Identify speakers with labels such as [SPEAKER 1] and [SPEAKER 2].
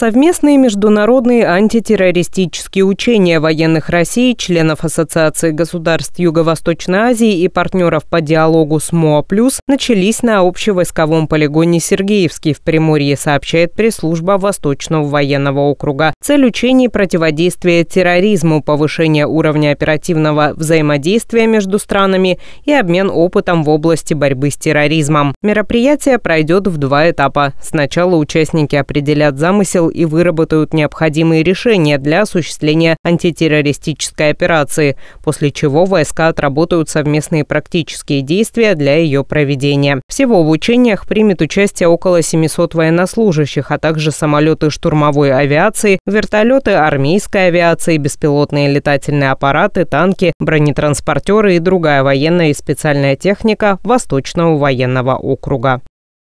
[SPEAKER 1] Совместные международные антитеррористические учения военных России, членов Ассоциации государств Юго-Восточной Азии и партнеров по диалогу с МОА+, начались на общевойсковом полигоне Сергеевский в Приморье, сообщает пресс-служба Восточного военного округа. Цель учений – противодействие терроризму, повышение уровня оперативного взаимодействия между странами и обмен опытом в области борьбы с терроризмом. Мероприятие пройдет в два этапа. Сначала участники определят замысел и выработают необходимые решения для осуществления антитеррористической операции, после чего войска отработают совместные практические действия для ее проведения. Всего в учениях примет участие около 700 военнослужащих, а также самолеты штурмовой авиации, вертолеты армейской авиации, беспилотные летательные аппараты, танки, бронетранспортеры и другая военная и специальная техника Восточного военного округа.